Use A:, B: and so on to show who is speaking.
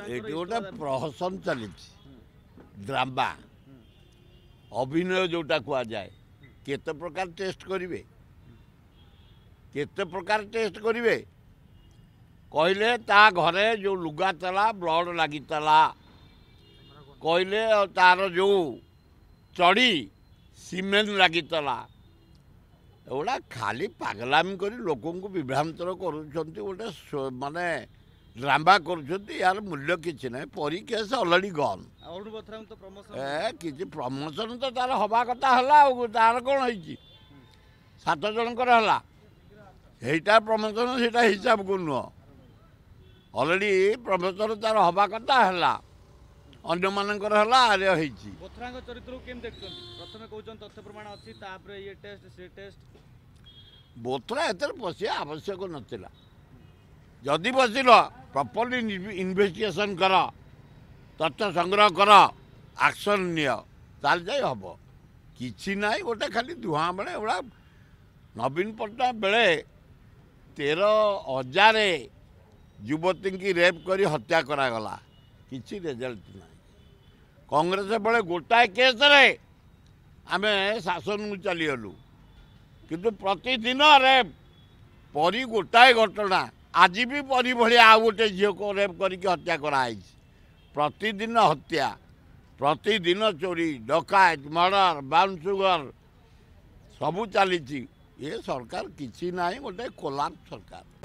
A: ଏଠି ଗୋଟେ ପ୍ରହସନ ଚାଲିଛି ଡ୍ରାମା ଅଭିନୟ ଯେଉଁଟା କୁହାଯାଏ କେତେ ପ୍ରକାର ଟେଷ୍ଟ କରିବେ କେତେ ପ୍ରକାର ଟେଷ୍ଟ କରିବେ କହିଲେ ତା ଘରେ ଯେଉଁ ଲୁଗା ଥିଲା ବ୍ଲଡ଼ ଲାଗିଥିଲା କହିଲେ ତାର ଯେଉଁ ଚଢ଼ି ସିମେଣ୍ଟ ଲାଗିଥିଲା ଏଗୁଡ଼ା ଖାଲି ପାଗଲାମି କରି ଲୋକଙ୍କୁ ବିଭ୍ରାନ୍ତର କରୁଛନ୍ତି ଗୋଟେ ମାନେ ଡ୍ରାମା କରୁଛନ୍ତି ୟାର ମୂଲ୍ୟ କିଛି ନାହିଁ ପରୀ କେସ୍ ଅଲରେଡ଼ି ଗନ୍ ଏ କିଛି ପ୍ରମୋସନ୍ ତ ତାର ହେବା କଥା ହେଲା ଆଉ ତାର କ'ଣ ହେଇଛି ସାତ ଜଣଙ୍କର ହେଲା ସେଇଟା ପ୍ରମୋସନ୍ ସେଇଟା ହିସାବକୁ ନୁହଁ ଅଲରେଡ଼ି ପ୍ରମୋସନ୍ ତାର ହେବା କଥା ହେଲା ଅନ୍ୟମାନଙ୍କର ହେଲା ଆରେ ହେଇଛି ବଥ୍ରାଙ୍କ ଚରିତ୍ରକୁ କେମିତି ଦେଖୁଛନ୍ତି ପ୍ରଥମେ କହୁଛନ୍ତି ତଥ୍ୟ ପ୍ରମାଣ ଅଛି ତାପରେ ଇଏ ଟେଷ୍ଟ ସେ ଟେଷ୍ଟ ବୋଥ୍ରା ଏଥିରେ ପଶିବା ଆବଶ୍ୟକ ନଥିଲା ଯଦି ପଶିଲ प्रॉपरली इन्भेस्टिगेसन कर ତଥ୍ୟ ସଂଗ୍ରହ କର ଆକ୍ସନ୍ ନିଅ ତାହେଲେ ଯାଇ ହେବ କିଛି ନାହିଁ ଗୋଟେ ଖାଲି ଧୂଆଁ ବେଳେ ଏଗୁଡ଼ା ନବୀନ ପଟ୍ଟନାୟକ ବେଳେ ତେର ହଜାର ଯୁବତୀଙ୍କି ରେପ୍ କରି ହତ୍ୟା କରାଗଲା କିଛି ରେଜଲ୍ଟ ନାହିଁ କଂଗ୍ରେସ ବେଳେ ଗୋଟାଏ କେସ୍ରେ ଆମେ ଶାସନକୁ ଚାଲିଗଲୁ କିନ୍ତୁ ପ୍ରତିଦିନ ରେପ୍ ପରି ଗୋଟାଏ ଘଟଣା আজি বি পৰি ভৰিয়া আৰু গোটেই ঝিয়কু ৰেপ কৰি হত্যা কৰা হৈছে প্ৰতিদিন হত্যা প্ৰতিদিন চুৰি ডকাই মৰ্ডাৰ ব্ৰাউন চুগাৰ সবু চলিছে এই চৰকাৰ কিছু নাই গোটেই কলাপ চৰকাৰ